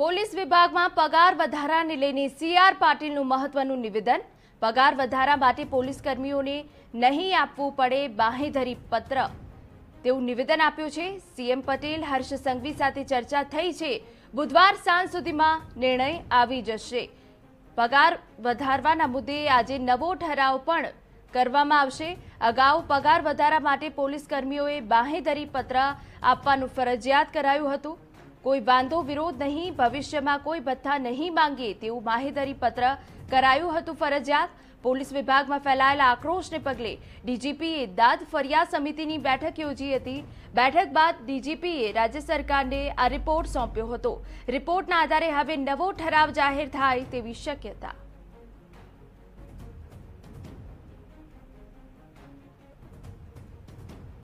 police વિભાગમાં પગાર વધારાને લઈને સીઆર પાટીલનું મહત્વનું નિવેદન પગાર વધારા માટે પોલીસ કર્મીઓને નહીં આપવું પડે બાહેધરી પત્ર તેવું નિવેદન આપ્યું છે સીએમ પટેલ હર્ષ સંઘવી સાથે ચર્ચા થઈ છે બુધવાર સાંજ સુધીમાં નિર્ણય આવી જશે પગાર વધારવાના મુદ્દે આજે નવો ઠરાવ પણ કરવામાં આવશે અગાઉ પગાર વધારા માટે પોલીસ કર્મીઓએ બાહેધરી પત્ર આપવાનું ફરજિયાત કરાયું હતું કોઈ વાંધો વિરોધ નહીં ભવિષ્યમાં કોઈ ભથ્થા નહીં માંગીએ તેવું માહિતી પત્ર કરાયું હતું ફરજિયાત પોલીસ વિભાગમાં ફેલાયેલા આક્રોશને પગલે ડીજીપીએ દાદ ફરિયાદ સમિતિની બેઠક યોજી હતી બેઠક બાદ ડીજીપીએ રાજ્ય સરકારને આ રિપોર્ટ સોંપ્યો હતો રિપોર્ટના આધારે હવે નવો ઠરાવ જાહેર થાય તેવી શક્યતા